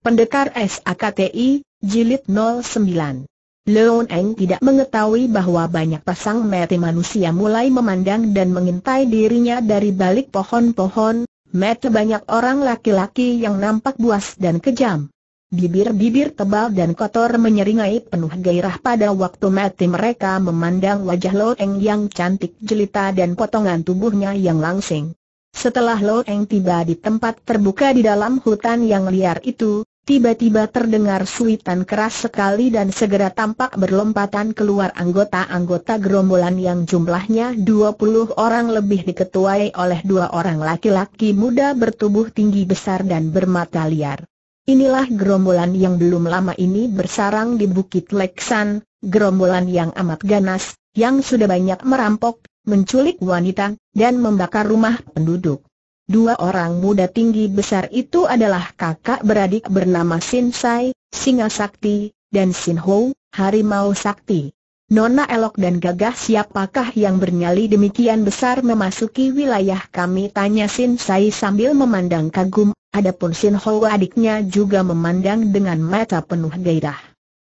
Pendekar SAKTI, Jilid 09 Leon Eng tidak mengetahui bahwa banyak pasang mati manusia mulai memandang dan mengintai dirinya dari balik pohon-pohon, mata banyak orang laki-laki yang nampak buas dan kejam. Bibir-bibir tebal dan kotor menyeringai penuh gairah pada waktu mati mereka memandang wajah Lo Eng yang cantik jelita dan potongan tubuhnya yang langsing. Setelah Lo Eng tiba di tempat terbuka di dalam hutan yang liar itu, Tiba-tiba terdengar suitan keras sekali dan segera tampak berlompatan keluar anggota-anggota gerombolan yang jumlahnya 20 orang lebih diketuai oleh dua orang laki-laki muda bertubuh tinggi besar dan bermata liar. Inilah gerombolan yang belum lama ini bersarang di Bukit Leksan, gerombolan yang amat ganas, yang sudah banyak merampok, menculik wanita, dan membakar rumah penduduk. Dua orang muda tinggi besar itu adalah kakak beradik bernama Sin Sai, Singa Sakti, dan Sin Ho, Harimau Sakti. Nona Elok dan Gagah siapakah yang bernyali demikian besar memasuki wilayah kami tanya Sin Sai sambil memandang kagum, adapun Sin Ho adiknya juga memandang dengan mata penuh gairah.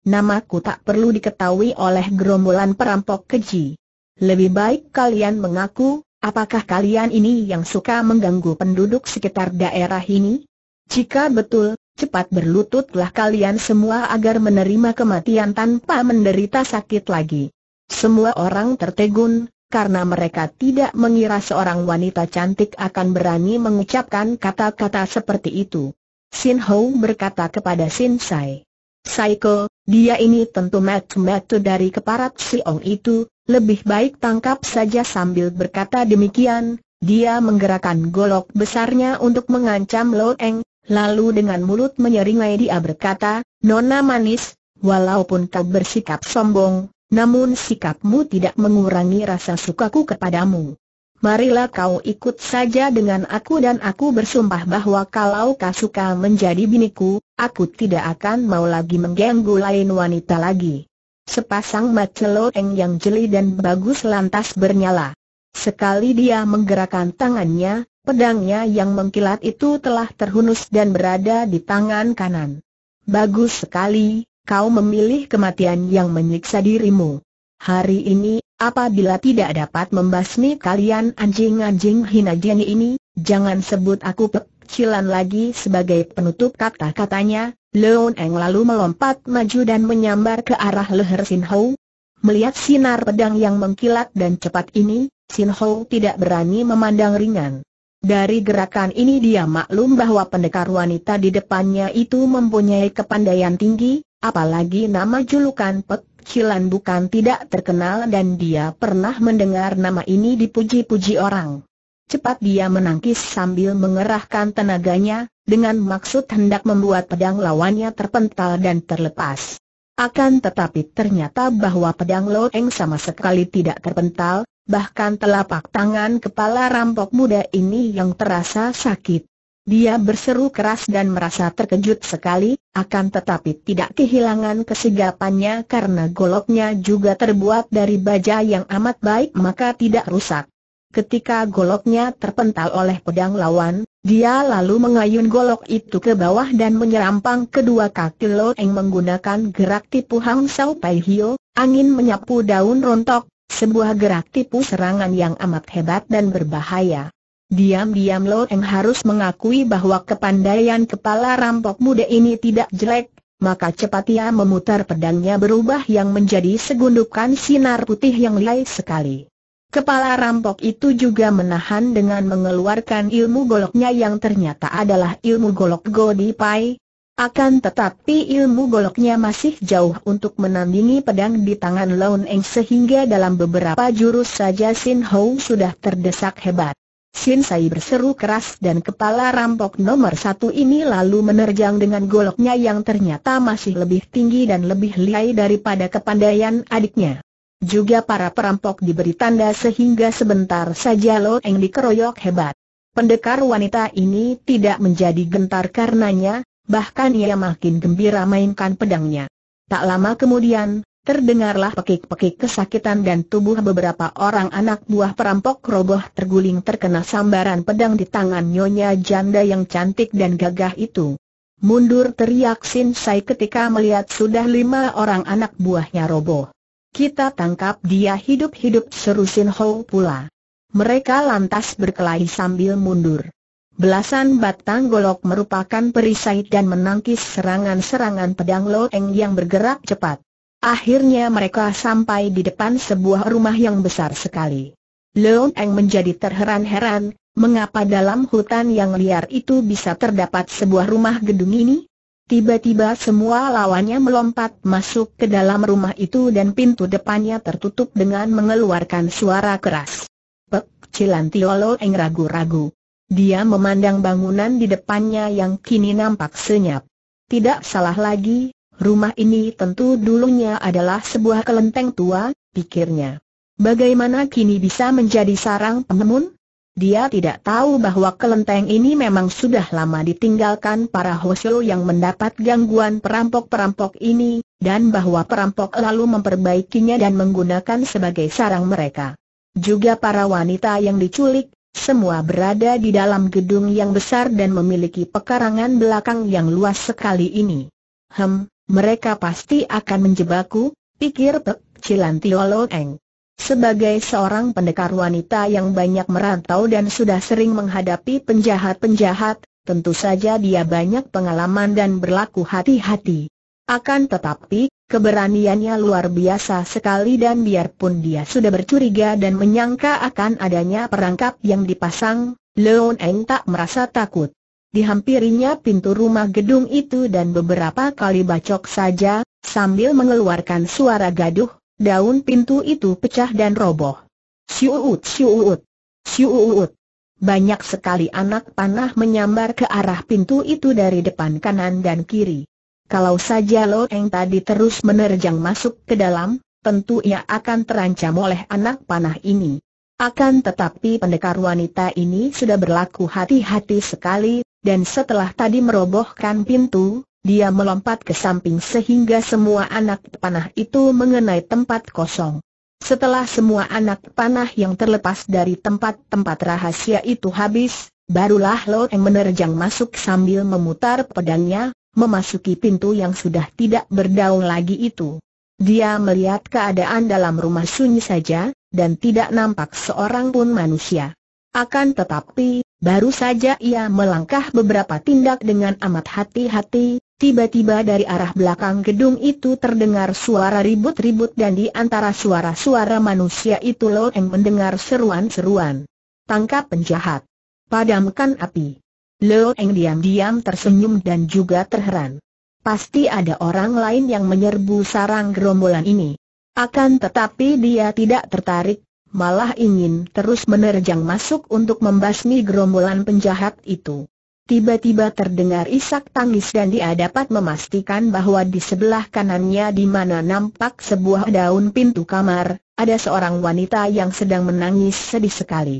Namaku tak perlu diketahui oleh gerombolan perampok keji. Lebih baik kalian mengaku, Apakah kalian ini yang suka mengganggu penduduk sekitar daerah ini? Jika betul, cepat berlututlah kalian semua agar menerima kematian tanpa menderita sakit lagi. Semua orang tertegun, karena mereka tidak mengira seorang wanita cantik akan berani mengucapkan kata-kata seperti itu. Sin Ho berkata kepada Sin Sai. Saiko, dia ini tentu metu-metu dari keparat Siong itu, lebih baik tangkap saja sambil berkata demikian, dia menggerakkan golok besarnya untuk mengancam Lo Eng, lalu dengan mulut menyeringai dia berkata, Nona manis, walaupun kau bersikap sombong, namun sikapmu tidak mengurangi rasa sukaku kepadamu. Marilah kau ikut saja dengan aku dan aku bersumpah bahwa kalau kau suka menjadi biniku, aku tidak akan mau lagi mengganggu lain wanita lagi. Sepasang mata yang jeli dan bagus lantas bernyala. Sekali dia menggerakkan tangannya, pedangnya yang mengkilat itu telah terhunus dan berada di tangan kanan. Bagus sekali, kau memilih kematian yang menyiksa dirimu. Hari ini, apabila tidak dapat membasmi kalian anjing-anjing hina jeni ini, jangan sebut aku pecilan lagi sebagai penutup kata-katanya, Leon Eng lalu melompat maju dan menyambar ke arah leher Sin Ho. Melihat sinar pedang yang mengkilat dan cepat ini, Sin Ho tidak berani memandang ringan. Dari gerakan ini dia maklum bahwa pendekar wanita di depannya itu mempunyai kepandaian tinggi, apalagi nama julukan Pek Cilan bukan tidak terkenal dan dia pernah mendengar nama ini dipuji-puji orang. Cepat dia menangkis sambil mengerahkan tenaganya, dengan maksud hendak membuat pedang lawannya terpental dan terlepas. Akan tetapi ternyata bahwa pedang Loeng sama sekali tidak terpental, bahkan telapak tangan kepala rampok muda ini yang terasa sakit. Dia berseru keras dan merasa terkejut sekali, akan tetapi tidak kehilangan kesigapannya karena goloknya juga terbuat dari baja yang amat baik maka tidak rusak. Ketika goloknya terpental oleh pedang lawan, dia lalu mengayun golok itu ke bawah dan menyerampang kedua kaki Loeng menggunakan gerak tipu Hang Sao Pai Hio, angin menyapu daun rontok, sebuah gerak tipu serangan yang amat hebat dan berbahaya. Diam-diam Loeng harus mengakui bahwa kepandaian kepala rampok muda ini tidak jelek, maka cepat ia memutar pedangnya berubah yang menjadi segundukan sinar putih yang lihai sekali. Kepala rampok itu juga menahan dengan mengeluarkan ilmu goloknya yang ternyata adalah ilmu golok Godipai. Akan tetapi ilmu goloknya masih jauh untuk menandingi pedang di tangan Laun Eng sehingga dalam beberapa jurus saja Sin Hou sudah terdesak hebat. Sin Sai berseru keras dan kepala rampok nomor satu ini lalu menerjang dengan goloknya yang ternyata masih lebih tinggi dan lebih lihai daripada kepandaian adiknya. Juga para perampok diberi tanda sehingga sebentar saja Lo Eng dikeroyok hebat. Pendekar wanita ini tidak menjadi gentar karenanya, bahkan ia makin gembira mainkan pedangnya. Tak lama kemudian, terdengarlah pekik-pekik kesakitan dan tubuh beberapa orang anak buah perampok roboh terguling terkena sambaran pedang di tangan nyonya janda yang cantik dan gagah itu. Mundur teriak Sin Sai ketika melihat sudah lima orang anak buahnya roboh. Kita tangkap dia hidup-hidup seru Sin Ho pula. Mereka lantas berkelahi sambil mundur. Belasan batang golok merupakan perisai dan menangkis serangan-serangan pedang Loeng yang bergerak cepat. Akhirnya mereka sampai di depan sebuah rumah yang besar sekali. Leon Eng menjadi terheran-heran, mengapa dalam hutan yang liar itu bisa terdapat sebuah rumah gedung ini? Tiba-tiba semua lawannya melompat masuk ke dalam rumah itu dan pintu depannya tertutup dengan mengeluarkan suara keras. Pek, Cilantiolo Eng ragu-ragu. Dia memandang bangunan di depannya yang kini nampak senyap. Tidak salah lagi, rumah ini tentu dulunya adalah sebuah kelenteng tua, pikirnya. Bagaimana kini bisa menjadi sarang pengemun? Dia tidak tahu bahwa kelenteng ini memang sudah lama ditinggalkan para Hosyo yang mendapat gangguan perampok-perampok ini, dan bahwa perampok lalu memperbaikinya dan menggunakan sebagai sarang mereka. Juga para wanita yang diculik, semua berada di dalam gedung yang besar dan memiliki pekarangan belakang yang luas sekali ini. Hem, mereka pasti akan menjebakku, pikir Pek Cilantiolo Eng. Sebagai seorang pendekar wanita yang banyak merantau dan sudah sering menghadapi penjahat-penjahat, tentu saja dia banyak pengalaman dan berlaku hati-hati. Akan tetapi, keberaniannya luar biasa sekali dan biarpun dia sudah bercuriga dan menyangka akan adanya perangkap yang dipasang, Leon Eng tak merasa takut. Dihampirinya pintu rumah gedung itu dan beberapa kali bacok saja, sambil mengeluarkan suara gaduh, daun pintu itu pecah dan roboh. Siuut siuut. Siuut. Banyak sekali anak panah menyambar ke arah pintu itu dari depan kanan dan kiri. Kalau saja Lo Eng tadi terus menerjang masuk ke dalam, tentu ia akan terancam oleh anak panah ini. Akan tetapi pendekar wanita ini sudah berlaku hati-hati sekali, dan setelah tadi merobohkan pintu, dia melompat ke samping sehingga semua anak panah itu mengenai tempat kosong. Setelah semua anak panah yang terlepas dari tempat-tempat rahasia itu habis, barulah Lo Eng menerjang masuk sambil memutar pedangnya, memasuki pintu yang sudah tidak berdaun lagi itu. Dia melihat keadaan dalam rumah sunyi saja, dan tidak nampak seorang pun manusia. Akan tetapi, baru saja ia melangkah beberapa tindak dengan amat hati-hati, Tiba-tiba dari arah belakang gedung itu terdengar suara ribut-ribut dan di antara suara-suara manusia itu Lo Eng mendengar seruan-seruan. Tangkap penjahat. Padamkan api. Lo Eng diam-diam tersenyum dan juga terheran. Pasti ada orang lain yang menyerbu sarang gerombolan ini. Akan tetapi dia tidak tertarik, malah ingin terus menerjang masuk untuk membasmi gerombolan penjahat itu. Tiba-tiba terdengar isak tangis dan dia dapat memastikan bahwa di sebelah kanannya di mana nampak sebuah daun pintu kamar, ada seorang wanita yang sedang menangis sedih sekali.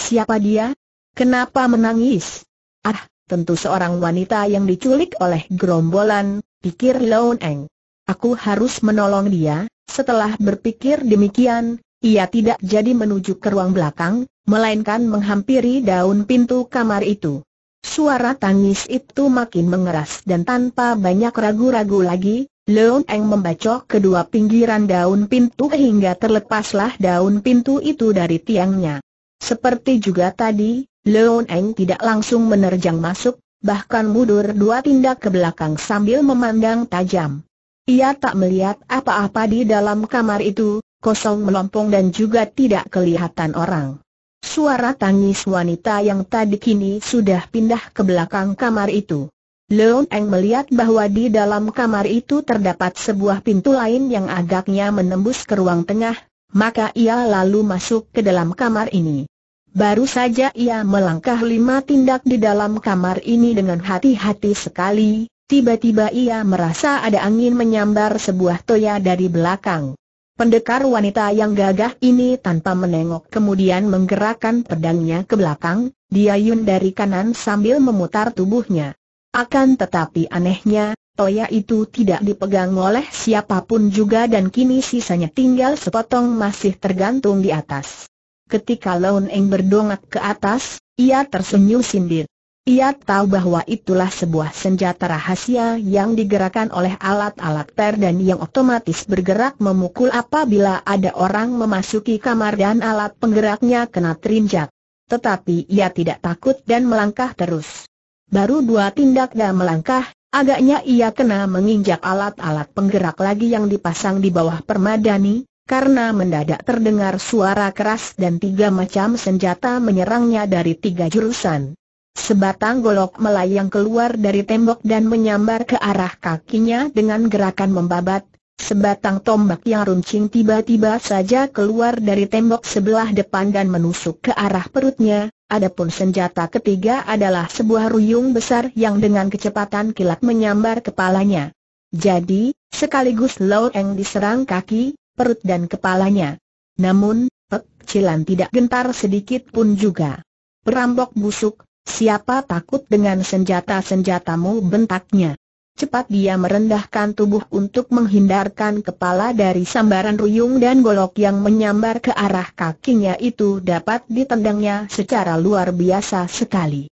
Siapa dia? Kenapa menangis? Ah, tentu seorang wanita yang diculik oleh gerombolan, pikir Lone Eng. Aku harus menolong dia, setelah berpikir demikian, ia tidak jadi menuju ke ruang belakang, melainkan menghampiri daun pintu kamar itu. Suara tangis itu makin mengeras dan tanpa banyak ragu-ragu lagi, Leon Eng membacok kedua pinggiran daun pintu hingga terlepaslah daun pintu itu dari tiangnya. Seperti juga tadi, Leon Eng tidak langsung menerjang masuk, bahkan mundur dua tindak ke belakang sambil memandang tajam. Ia tak melihat apa-apa di dalam kamar itu, kosong melompong dan juga tidak kelihatan orang. Suara tangis wanita yang tadi kini sudah pindah ke belakang kamar itu. Leon Eng melihat bahwa di dalam kamar itu terdapat sebuah pintu lain yang agaknya menembus ke ruang tengah, maka ia lalu masuk ke dalam kamar ini. Baru saja ia melangkah lima tindak di dalam kamar ini dengan hati-hati sekali, tiba-tiba ia merasa ada angin menyambar sebuah toya dari belakang. Pendekar wanita yang gagah ini tanpa menengok kemudian menggerakkan pedangnya ke belakang, diayun dari kanan sambil memutar tubuhnya. Akan tetapi anehnya, toya itu tidak dipegang oleh siapapun juga dan kini sisanya tinggal sepotong masih tergantung di atas. Ketika Lon Eng berdongak ke atas, ia tersenyum sindir. Ia tahu bahwa itulah sebuah senjata rahasia yang digerakkan oleh alat-alat ter dan yang otomatis bergerak memukul apabila ada orang memasuki kamar dan alat penggeraknya kena terinjak. Tetapi ia tidak takut dan melangkah terus. Baru dua tindak dan melangkah, agaknya ia kena menginjak alat-alat penggerak lagi yang dipasang di bawah permadani, karena mendadak terdengar suara keras dan tiga macam senjata menyerangnya dari tiga jurusan. Sebatang golok melayang keluar dari tembok dan menyambar ke arah kakinya dengan gerakan membabat. Sebatang tombak yang runcing tiba-tiba saja keluar dari tembok sebelah depan dan menusuk ke arah perutnya. Adapun senjata ketiga adalah sebuah ruyung besar yang dengan kecepatan kilat menyambar kepalanya. Jadi, sekaligus Lau Eng diserang kaki, perut dan kepalanya. Namun, Pek Cilan tidak gentar sedikit pun juga. Perampok busuk, Siapa takut dengan senjata-senjatamu bentaknya? Cepat dia merendahkan tubuh untuk menghindarkan kepala dari sambaran ruyung dan golok yang menyambar ke arah kakinya itu dapat ditendangnya secara luar biasa sekali.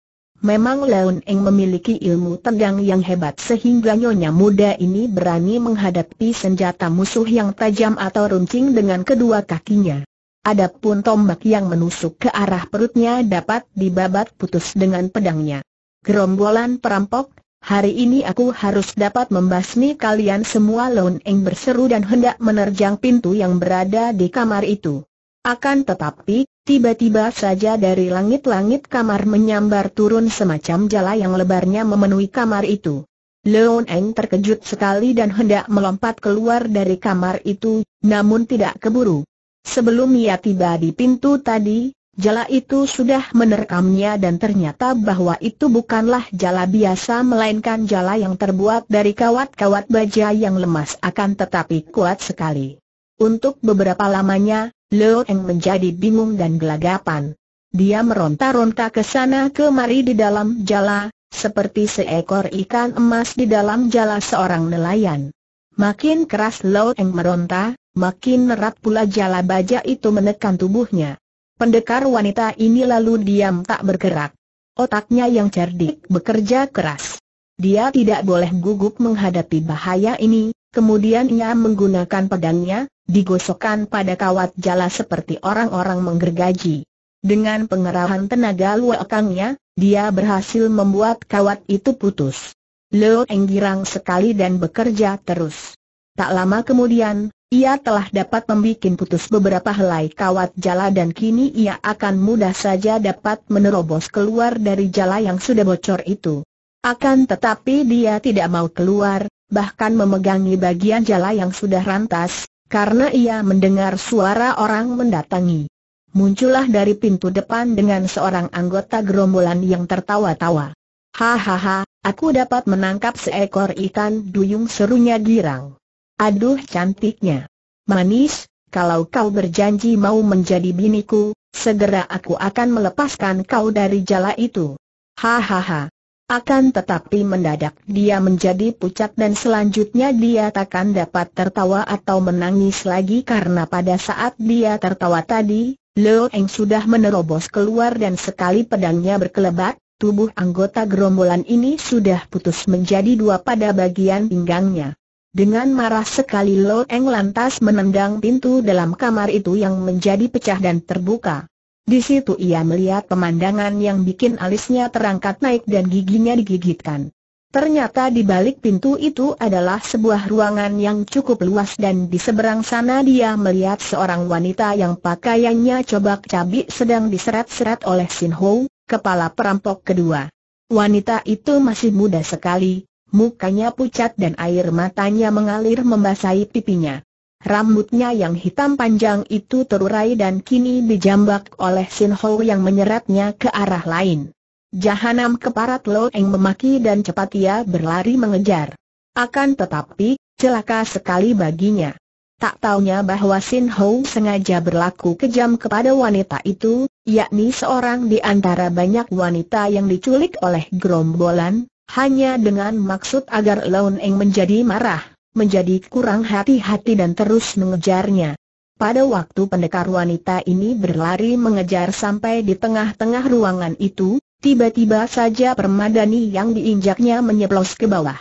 Memang Leon Eng memiliki ilmu tendang yang hebat sehingga nyonya muda ini berani menghadapi senjata musuh yang tajam atau runcing dengan kedua kakinya. Adapun tombak yang menusuk ke arah perutnya dapat dibabat putus dengan pedangnya. Gerombolan perampok, hari ini aku harus dapat membasmi kalian semua Lon Eng berseru dan hendak menerjang pintu yang berada di kamar itu. Akan tetapi, tiba-tiba saja dari langit-langit kamar menyambar turun semacam jala yang lebarnya memenuhi kamar itu. Leon Eng terkejut sekali dan hendak melompat keluar dari kamar itu, namun tidak keburu. Sebelum ia tiba di pintu tadi, jala itu sudah menerkamnya dan ternyata bahwa itu bukanlah jala biasa melainkan jala yang terbuat dari kawat-kawat baja yang lemas akan tetapi kuat sekali. Untuk beberapa lamanya, Leo Eng menjadi bingung dan gelagapan. Dia meronta-ronta ke sana kemari di dalam jala, seperti seekor ikan emas di dalam jala seorang nelayan. Makin keras Leo Eng meronta, makin erat pula jala baja itu menekan tubuhnya. Pendekar wanita ini lalu diam tak bergerak. Otaknya yang cerdik bekerja keras. Dia tidak boleh gugup menghadapi bahaya ini, kemudian ia menggunakan pedangnya, digosokkan pada kawat jala seperti orang-orang menggergaji. Dengan pengerahan tenaga luakangnya, dia berhasil membuat kawat itu putus. Leo Enggirang sekali dan bekerja terus. Tak lama kemudian, ia telah dapat membuat putus beberapa helai kawat jala dan kini ia akan mudah saja dapat menerobos keluar dari jala yang sudah bocor itu. Akan tetapi dia tidak mau keluar, bahkan memegangi bagian jala yang sudah rantas, karena ia mendengar suara orang mendatangi. Muncullah dari pintu depan dengan seorang anggota gerombolan yang tertawa-tawa. Hahaha, aku dapat menangkap seekor ikan duyung serunya girang. Aduh cantiknya. Manis, kalau kau berjanji mau menjadi biniku, segera aku akan melepaskan kau dari jala itu. Hahaha. Akan tetapi mendadak dia menjadi pucat dan selanjutnya dia takkan dapat tertawa atau menangis lagi karena pada saat dia tertawa tadi, Leo Eng sudah menerobos keluar dan sekali pedangnya berkelebat, tubuh anggota gerombolan ini sudah putus menjadi dua pada bagian pinggangnya. Dengan marah sekali Lo Eng lantas menendang pintu dalam kamar itu yang menjadi pecah dan terbuka. Di situ ia melihat pemandangan yang bikin alisnya terangkat naik dan giginya digigitkan. Ternyata di balik pintu itu adalah sebuah ruangan yang cukup luas dan di seberang sana dia melihat seorang wanita yang pakaiannya cobak-cabik sedang diseret-seret oleh Sin Ho, kepala perampok kedua. Wanita itu masih muda sekali, mukanya pucat dan air matanya mengalir membasahi pipinya. Rambutnya yang hitam panjang itu terurai dan kini dijambak oleh Sin Ho yang menyeretnya ke arah lain. Jahanam keparat Lo Eng memaki dan cepat ia berlari mengejar. Akan tetapi, celaka sekali baginya. Tak taunya bahwa Sin Ho sengaja berlaku kejam kepada wanita itu, yakni seorang di antara banyak wanita yang diculik oleh gerombolan, hanya dengan maksud agar Laun Eng menjadi marah, menjadi kurang hati-hati dan terus mengejarnya. Pada waktu pendekar wanita ini berlari mengejar sampai di tengah-tengah ruangan itu, tiba-tiba saja permadani yang diinjaknya menyeplos ke bawah.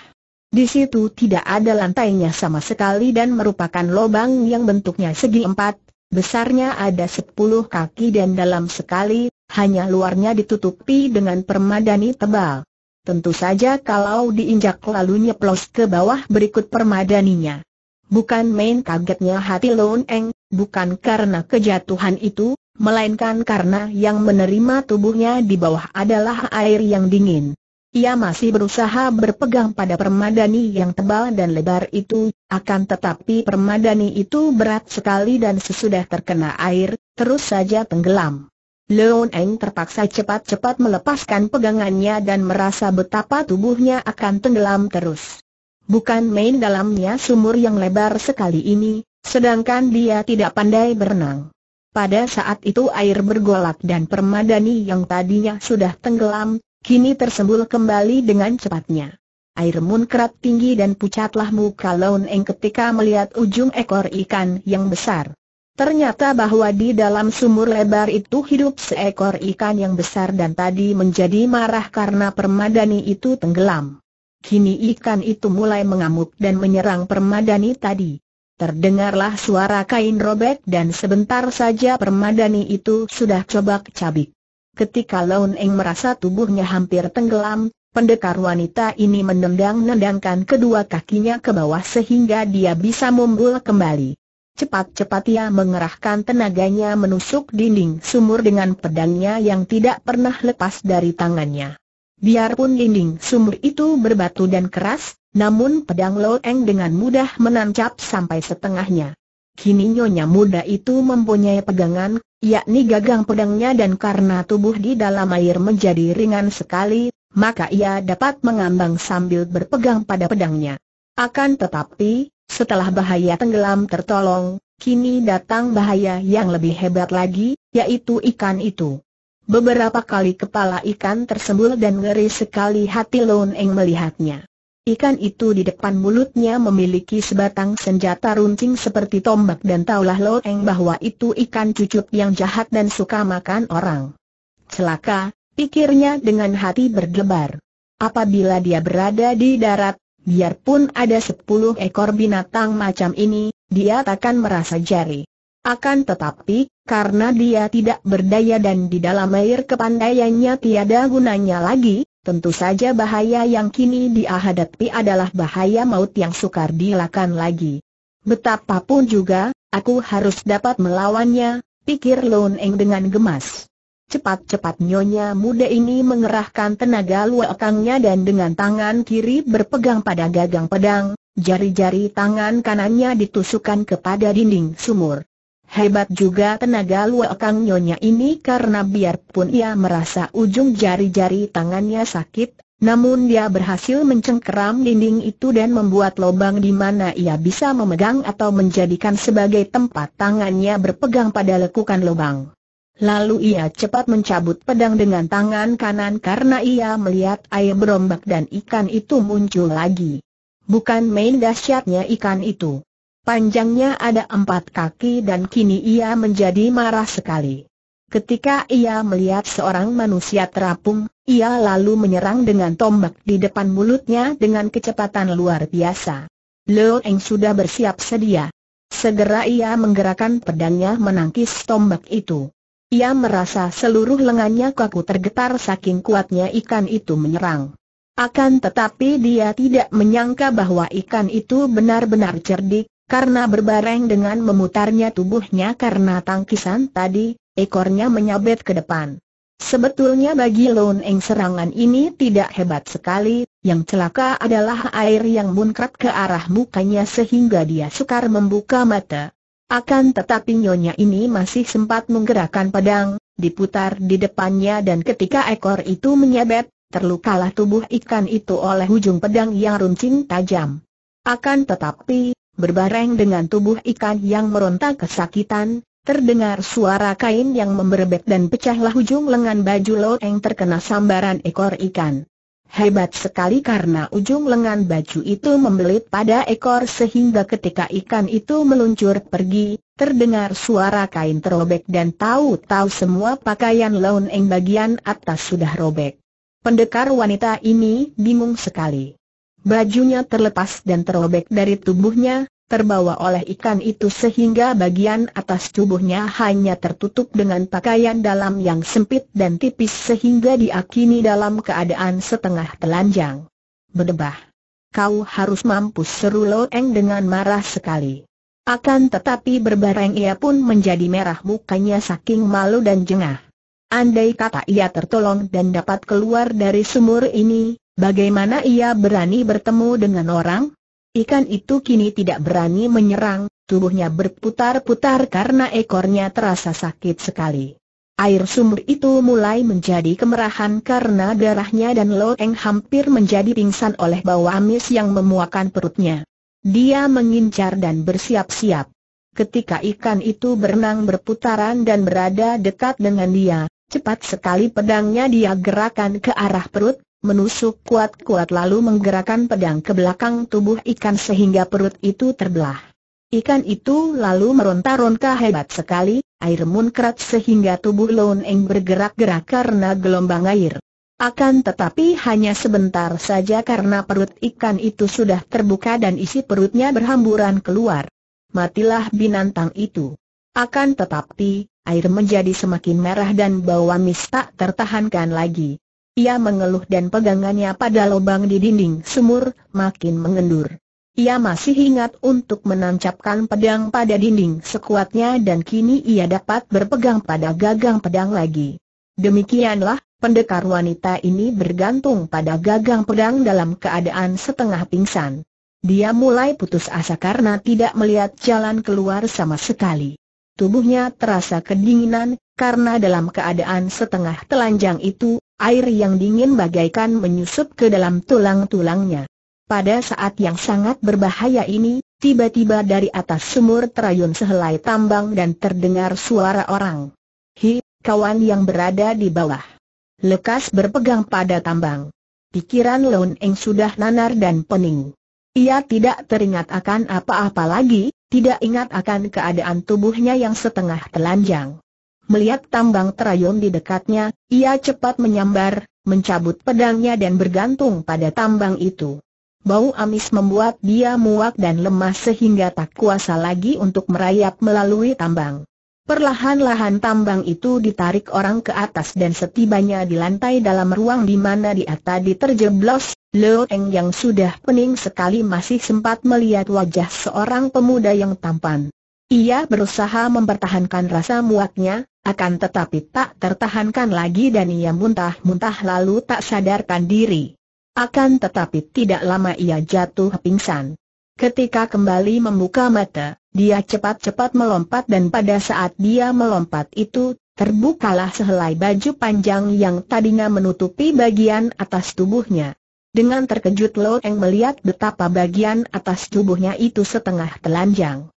Di situ tidak ada lantainya sama sekali dan merupakan lubang yang bentuknya segi empat, besarnya ada sepuluh kaki dan dalam sekali, hanya luarnya ditutupi dengan permadani tebal. Tentu saja kalau diinjak lalu nyeplos ke bawah berikut permadaninya. Bukan main kagetnya hati Lone Eng, bukan karena kejatuhan itu, melainkan karena yang menerima tubuhnya di bawah adalah air yang dingin. Ia masih berusaha berpegang pada permadani yang tebal dan lebar itu, akan tetapi permadani itu berat sekali dan sesudah terkena air, terus saja tenggelam. Leon Eng terpaksa cepat-cepat melepaskan pegangannya dan merasa betapa tubuhnya akan tenggelam terus. Bukan main dalamnya sumur yang lebar sekali ini, sedangkan dia tidak pandai berenang. Pada saat itu air bergolak dan permadani yang tadinya sudah tenggelam, kini tersembul kembali dengan cepatnya. Air muncrat tinggi dan pucatlah muka Leon Eng ketika melihat ujung ekor ikan yang besar. Ternyata bahwa di dalam sumur lebar itu hidup seekor ikan yang besar dan tadi menjadi marah karena permadani itu tenggelam. Kini ikan itu mulai mengamuk dan menyerang permadani tadi. Terdengarlah suara kain robek dan sebentar saja permadani itu sudah cobak-cabik. Ketika Laun Eng merasa tubuhnya hampir tenggelam, pendekar wanita ini menendang-nendangkan kedua kakinya ke bawah sehingga dia bisa mumbul kembali. Cepat-cepat ia mengerahkan tenaganya menusuk dinding sumur dengan pedangnya yang tidak pernah lepas dari tangannya. Biarpun dinding sumur itu berbatu dan keras, namun pedang Eng dengan mudah menancap sampai setengahnya. Kini nyonya muda itu mempunyai pegangan, yakni gagang pedangnya dan karena tubuh di dalam air menjadi ringan sekali, maka ia dapat mengambang sambil berpegang pada pedangnya. Akan tetapi, setelah bahaya tenggelam tertolong, kini datang bahaya yang lebih hebat lagi, yaitu ikan itu. Beberapa kali kepala ikan tersembul dan ngeri sekali hati Lon Eng melihatnya. Ikan itu di depan mulutnya memiliki sebatang senjata runcing seperti tombak dan taulah Lo Eng bahwa itu ikan cucuk yang jahat dan suka makan orang. Celaka, pikirnya dengan hati berdebar. Apabila dia berada di darat, Biarpun ada sepuluh ekor binatang macam ini, dia takkan merasa jari. Akan tetapi, karena dia tidak berdaya dan di dalam air kepandaiannya tiada gunanya lagi, tentu saja bahaya yang kini dia hadapi adalah bahaya maut yang sukar dilakukan lagi. Betapapun juga, aku harus dapat melawannya, pikir Lon Eng dengan gemas. Cepat-cepat nyonya muda ini mengerahkan tenaga luakangnya dan dengan tangan kiri berpegang pada gagang pedang, jari-jari tangan kanannya ditusukkan kepada dinding sumur. Hebat juga tenaga luakang nyonya ini karena biarpun ia merasa ujung jari-jari tangannya sakit, namun dia berhasil mencengkeram dinding itu dan membuat lubang di mana ia bisa memegang atau menjadikan sebagai tempat tangannya berpegang pada lekukan lubang. Lalu ia cepat mencabut pedang dengan tangan kanan karena ia melihat air berombak dan ikan itu muncul lagi. Bukan main dahsyatnya ikan itu. Panjangnya ada empat kaki dan kini ia menjadi marah sekali. Ketika ia melihat seorang manusia terapung, ia lalu menyerang dengan tombak di depan mulutnya dengan kecepatan luar biasa. Leo Eng sudah bersiap sedia. Segera ia menggerakkan pedangnya menangkis tombak itu. Ia merasa seluruh lengannya kaku tergetar saking kuatnya ikan itu menyerang. Akan tetapi dia tidak menyangka bahwa ikan itu benar-benar cerdik, karena berbareng dengan memutarnya tubuhnya karena tangkisan tadi, ekornya menyabet ke depan. Sebetulnya bagi Lon Eng serangan ini tidak hebat sekali, yang celaka adalah air yang muncrat ke arah mukanya sehingga dia sukar membuka mata. Akan tetapi nyonya ini masih sempat menggerakkan pedang, diputar di depannya dan ketika ekor itu menyabet, terlukalah tubuh ikan itu oleh ujung pedang yang runcing tajam. Akan tetapi, berbareng dengan tubuh ikan yang meronta kesakitan, terdengar suara kain yang memberebet dan pecahlah ujung lengan baju loeng terkena sambaran ekor ikan. Hebat sekali karena ujung lengan baju itu membelit pada ekor sehingga ketika ikan itu meluncur pergi, terdengar suara kain terobek dan tahu-tahu semua pakaian launeng Eng bagian atas sudah robek. Pendekar wanita ini bingung sekali. Bajunya terlepas dan terobek dari tubuhnya, terbawa oleh ikan itu sehingga bagian atas tubuhnya hanya tertutup dengan pakaian dalam yang sempit dan tipis sehingga diakini dalam keadaan setengah telanjang. Berdebah. Kau harus mampus seru Lo Eng dengan marah sekali. Akan tetapi berbareng ia pun menjadi merah mukanya saking malu dan jengah. Andai kata ia tertolong dan dapat keluar dari sumur ini, bagaimana ia berani bertemu dengan orang? Ikan itu kini tidak berani menyerang, tubuhnya berputar-putar karena ekornya terasa sakit sekali. Air sumur itu mulai menjadi kemerahan karena darahnya dan Loeng hampir menjadi pingsan oleh bau amis yang memuakan perutnya. Dia mengincar dan bersiap-siap. Ketika ikan itu berenang berputaran dan berada dekat dengan dia, cepat sekali pedangnya dia gerakan ke arah perut, menusuk kuat-kuat lalu menggerakkan pedang ke belakang tubuh ikan sehingga perut itu terbelah. Ikan itu lalu meronta-ronta hebat sekali, air munkrat sehingga tubuh loon Eng bergerak-gerak karena gelombang air. Akan tetapi hanya sebentar saja karena perut ikan itu sudah terbuka dan isi perutnya berhamburan keluar. Matilah binatang itu. Akan tetapi, air menjadi semakin merah dan bau amis tak tertahankan lagi. Ia mengeluh dan pegangannya pada lubang di dinding sumur, makin mengendur. Ia masih ingat untuk menancapkan pedang pada dinding sekuatnya dan kini ia dapat berpegang pada gagang pedang lagi. Demikianlah, pendekar wanita ini bergantung pada gagang pedang dalam keadaan setengah pingsan. Dia mulai putus asa karena tidak melihat jalan keluar sama sekali. Tubuhnya terasa kedinginan, karena dalam keadaan setengah telanjang itu, air yang dingin bagaikan menyusup ke dalam tulang-tulangnya. Pada saat yang sangat berbahaya ini, tiba-tiba dari atas sumur terayun sehelai tambang dan terdengar suara orang. Hi, kawan yang berada di bawah. Lekas berpegang pada tambang. Pikiran Leon Eng sudah nanar dan pening. Ia tidak teringat akan apa-apa lagi, tidak ingat akan keadaan tubuhnya yang setengah telanjang. Melihat tambang terayun di dekatnya, ia cepat menyambar, mencabut pedangnya dan bergantung pada tambang itu. Bau amis membuat dia muak dan lemah sehingga tak kuasa lagi untuk merayap melalui tambang. Perlahan-lahan tambang itu ditarik orang ke atas dan setibanya di lantai dalam ruang di mana dia tadi terjeblos, Leo Eng yang sudah pening sekali masih sempat melihat wajah seorang pemuda yang tampan. Ia berusaha mempertahankan rasa muaknya, akan tetapi tak tertahankan lagi dan ia muntah-muntah lalu tak sadarkan diri. Akan tetapi tidak lama ia jatuh pingsan. Ketika kembali membuka mata, dia cepat-cepat melompat dan pada saat dia melompat itu, terbukalah sehelai baju panjang yang tadinya menutupi bagian atas tubuhnya. Dengan terkejut Lo Eng melihat betapa bagian atas tubuhnya itu setengah telanjang.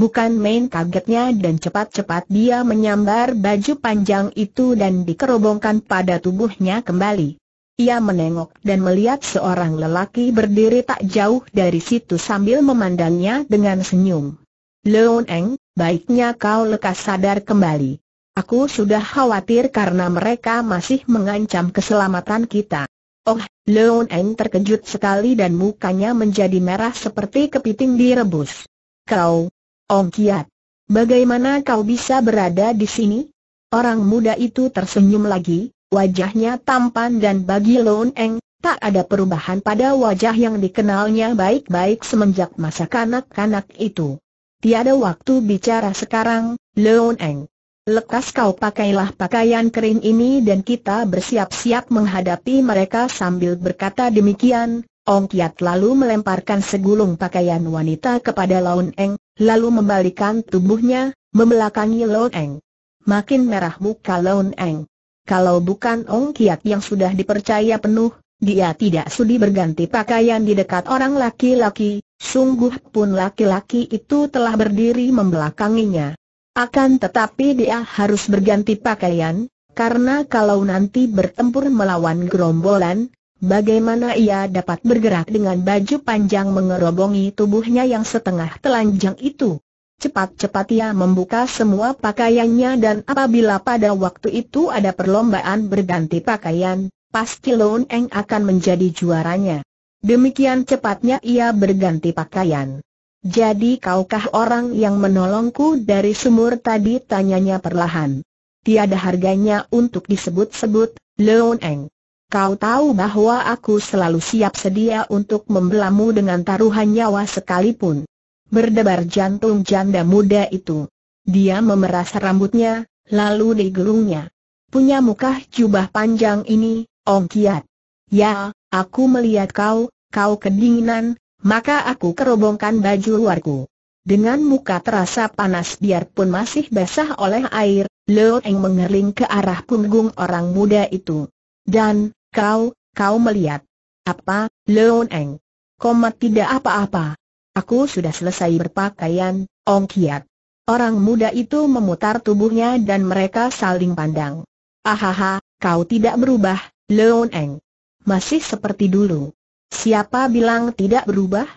Bukan main kagetnya dan cepat-cepat dia menyambar baju panjang itu dan dikerobongkan pada tubuhnya kembali. Ia menengok dan melihat seorang lelaki berdiri tak jauh dari situ sambil memandangnya dengan senyum. Leon Eng, baiknya kau lekas sadar kembali. Aku sudah khawatir karena mereka masih mengancam keselamatan kita. Oh, Leon Eng terkejut sekali dan mukanya menjadi merah seperti kepiting direbus. Kau, Ong Kiat. Bagaimana kau bisa berada di sini? Orang muda itu tersenyum lagi, wajahnya tampan dan bagi Lone Eng, tak ada perubahan pada wajah yang dikenalnya baik-baik semenjak masa kanak-kanak itu. Tiada waktu bicara sekarang, Lone Eng. Lekas kau pakailah pakaian kering ini dan kita bersiap-siap menghadapi mereka sambil berkata demikian, Ong Kiat lalu melemparkan segulung pakaian wanita kepada Lone Eng, lalu membalikan tubuhnya, membelakangi Lon Eng. Makin merah muka Lon Eng. Kalau bukan Ong Kiat yang sudah dipercaya penuh, dia tidak sudi berganti pakaian di dekat orang laki-laki, sungguh pun laki-laki itu telah berdiri membelakanginya. Akan tetapi dia harus berganti pakaian, karena kalau nanti bertempur melawan gerombolan, Bagaimana ia dapat bergerak dengan baju panjang mengerobongi tubuhnya yang setengah telanjang itu? Cepat-cepat ia membuka semua pakaiannya dan apabila pada waktu itu ada perlombaan berganti pakaian, pasti Lone Eng akan menjadi juaranya. Demikian cepatnya ia berganti pakaian. Jadi kaukah orang yang menolongku dari sumur tadi? Tanyanya perlahan. Tiada harganya untuk disebut-sebut, Lone Eng. Kau tahu bahwa aku selalu siap sedia untuk membelamu dengan taruhan nyawa sekalipun. Berdebar jantung janda muda itu. Dia memeras rambutnya, lalu digelungnya. Punya muka jubah panjang ini, Ong Kiat. Ya, aku melihat kau, kau kedinginan, maka aku kerobongkan baju luarku. Dengan muka terasa panas biarpun masih basah oleh air, Leo Eng mengerling ke arah punggung orang muda itu. Dan, Kau, kau melihat. Apa, Leon Eng? Komat tidak apa-apa. Aku sudah selesai berpakaian, Ong Kiat. Orang muda itu memutar tubuhnya dan mereka saling pandang. Ahaha, kau tidak berubah, Leon Eng. Masih seperti dulu. Siapa bilang tidak berubah?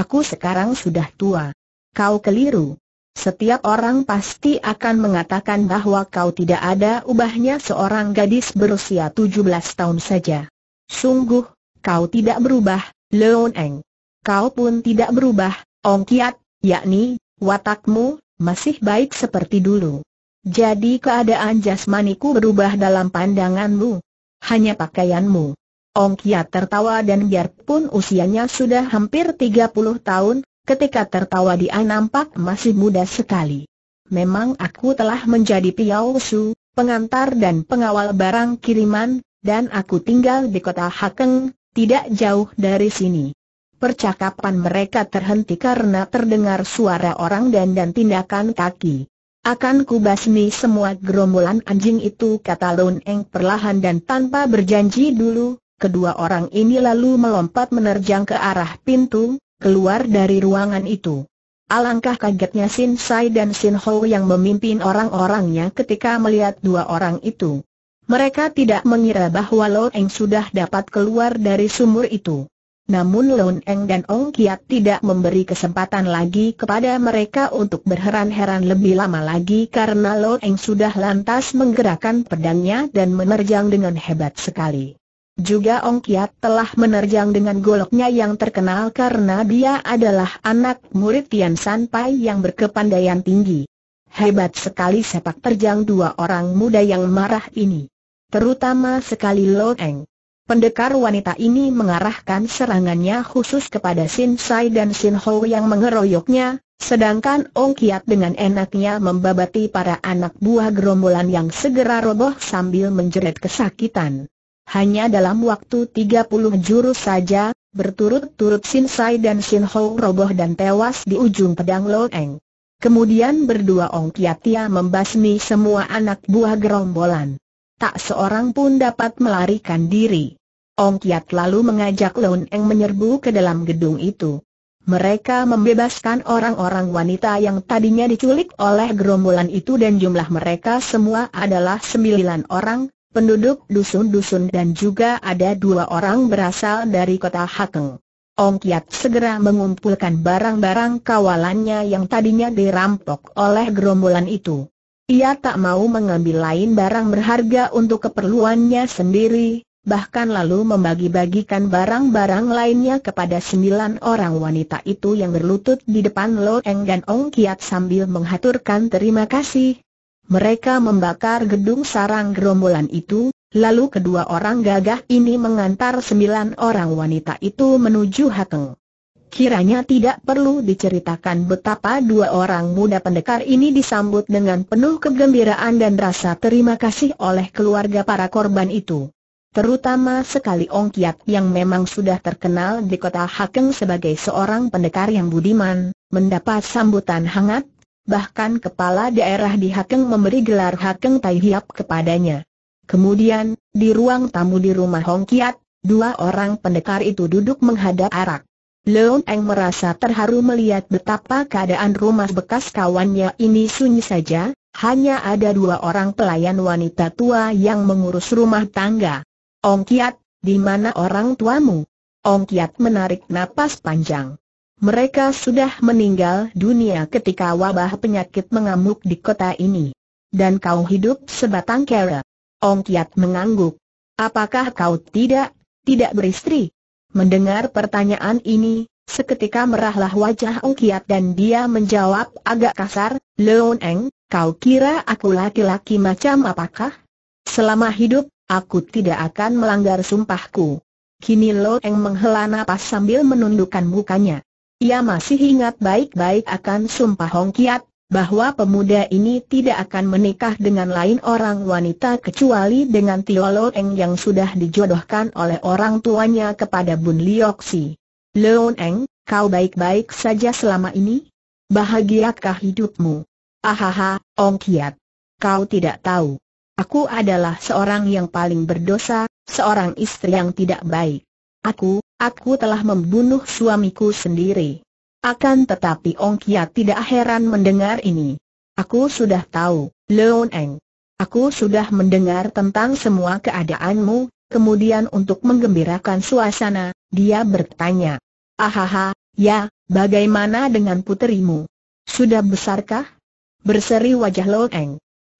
Aku sekarang sudah tua. Kau keliru. Setiap orang pasti akan mengatakan bahwa kau tidak ada ubahnya seorang gadis berusia 17 tahun saja. Sungguh, kau tidak berubah, Leon Eng. Kau pun tidak berubah, Ong Kiat, yakni, watakmu, masih baik seperti dulu. Jadi keadaan jasmaniku berubah dalam pandanganmu. Hanya pakaianmu. Ong Kiat tertawa dan biarpun usianya sudah hampir 30 tahun, Ketika tertawa dia nampak masih muda sekali. Memang aku telah menjadi Piao Su, pengantar dan pengawal barang kiriman, dan aku tinggal di kota Hakeng, tidak jauh dari sini. Percakapan mereka terhenti karena terdengar suara orang dan dan tindakan kaki. Akan kubasmi semua gerombolan anjing itu kata Lun Eng perlahan dan tanpa berjanji dulu, kedua orang ini lalu melompat menerjang ke arah pintu, keluar dari ruangan itu. Alangkah kagetnya Sin Sai dan Sin Ho yang memimpin orang-orangnya ketika melihat dua orang itu. Mereka tidak mengira bahwa Lo Eng sudah dapat keluar dari sumur itu. Namun Lo Eng dan Ong Kiat tidak memberi kesempatan lagi kepada mereka untuk berheran-heran lebih lama lagi karena Lo Eng sudah lantas menggerakkan pedangnya dan menerjang dengan hebat sekali. Juga Ong Kiat telah menerjang dengan goloknya yang terkenal karena dia adalah anak murid Tian San Pai yang berkepandaian tinggi. Hebat sekali sepak terjang dua orang muda yang marah ini. Terutama sekali Lo Eng. Pendekar wanita ini mengarahkan serangannya khusus kepada Sin Sai dan Sin Ho yang mengeroyoknya, sedangkan Ong Kiat dengan enaknya membabati para anak buah gerombolan yang segera roboh sambil menjerit kesakitan. Hanya dalam waktu 30 jurus saja, berturut-turut Sin Sai dan Sin Ho roboh dan tewas di ujung pedang Lo Eng. Kemudian berdua Ong Kiatia membasmi semua anak buah gerombolan. Tak seorang pun dapat melarikan diri. Ong Kiat lalu mengajak Lo Eng menyerbu ke dalam gedung itu. Mereka membebaskan orang-orang wanita yang tadinya diculik oleh gerombolan itu dan jumlah mereka semua adalah sembilan orang, penduduk dusun-dusun dan juga ada dua orang berasal dari kota Hakeng. Ong Kiat segera mengumpulkan barang-barang kawalannya yang tadinya dirampok oleh gerombolan itu. Ia tak mau mengambil lain barang berharga untuk keperluannya sendiri, bahkan lalu membagi-bagikan barang-barang lainnya kepada sembilan orang wanita itu yang berlutut di depan Lo Eng dan Ong Kiat sambil menghaturkan terima kasih, mereka membakar gedung sarang gerombolan itu, lalu kedua orang gagah ini mengantar sembilan orang wanita itu menuju Hakeng. Kiranya tidak perlu diceritakan betapa dua orang muda pendekar ini disambut dengan penuh kegembiraan dan rasa terima kasih oleh keluarga para korban itu. Terutama sekali Ong Kiat yang memang sudah terkenal di kota Hakeng sebagai seorang pendekar yang budiman, mendapat sambutan hangat bahkan kepala daerah di Hakeng memberi gelar Hakeng Tai Hiap kepadanya. Kemudian, di ruang tamu di rumah Hong Kiat, dua orang pendekar itu duduk menghadap arak. Leon Eng merasa terharu melihat betapa keadaan rumah bekas kawannya ini sunyi saja, hanya ada dua orang pelayan wanita tua yang mengurus rumah tangga. Ong Kiat, di mana orang tuamu? Ong Kiat menarik napas panjang. Mereka sudah meninggal dunia ketika wabah penyakit mengamuk di kota ini. Dan kau hidup sebatang kera. Ong Kiat mengangguk. Apakah kau tidak, tidak beristri? Mendengar pertanyaan ini, seketika merahlah wajah Ong Kiat dan dia menjawab agak kasar, Leon Eng, kau kira aku laki-laki macam apakah? Selama hidup, aku tidak akan melanggar sumpahku. Kini Leon Eng menghela napas sambil menundukkan mukanya. Ia masih ingat baik-baik akan sumpah Hong Kiat, bahwa pemuda ini tidak akan menikah dengan lain orang wanita kecuali dengan Tio Eng yang sudah dijodohkan oleh orang tuanya kepada Bun Liok Si. Leon Eng, kau baik-baik saja selama ini? Bahagiakah hidupmu? Ahaha, Hong Kiat. Kau tidak tahu. Aku adalah seorang yang paling berdosa, seorang istri yang tidak baik. Aku, Aku telah membunuh suamiku sendiri. Akan tetapi Ong Kia tidak heran mendengar ini. Aku sudah tahu, Leon Eng. Aku sudah mendengar tentang semua keadaanmu, kemudian untuk menggembirakan suasana, dia bertanya. Ahaha, ya, bagaimana dengan puterimu? Sudah besarkah? Berseri wajah Leon Eng.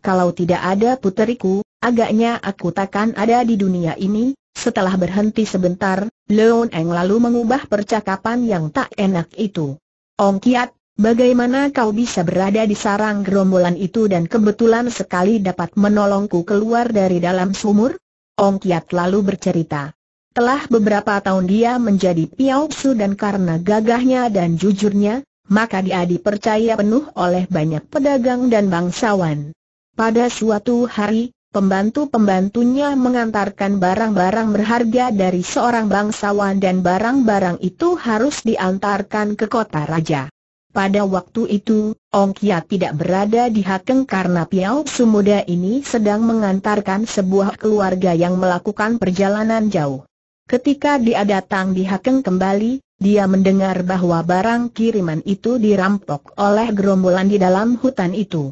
Kalau tidak ada puteriku, agaknya aku takkan ada di dunia ini, setelah berhenti sebentar, Leon Eng lalu mengubah percakapan yang tak enak itu. Ong Kiat, bagaimana kau bisa berada di sarang gerombolan itu dan kebetulan sekali dapat menolongku keluar dari dalam sumur? Ong Kiat lalu bercerita. Telah beberapa tahun dia menjadi piausu dan karena gagahnya dan jujurnya, maka dia dipercaya penuh oleh banyak pedagang dan bangsawan. Pada suatu hari, Pembantu-pembantunya mengantarkan barang-barang berharga dari seorang bangsawan dan barang-barang itu harus diantarkan ke kota raja. Pada waktu itu, Ong Kia tidak berada di Hakeng karena Piao Sumuda ini sedang mengantarkan sebuah keluarga yang melakukan perjalanan jauh. Ketika dia datang di Hakeng kembali, dia mendengar bahwa barang kiriman itu dirampok oleh gerombolan di dalam hutan itu.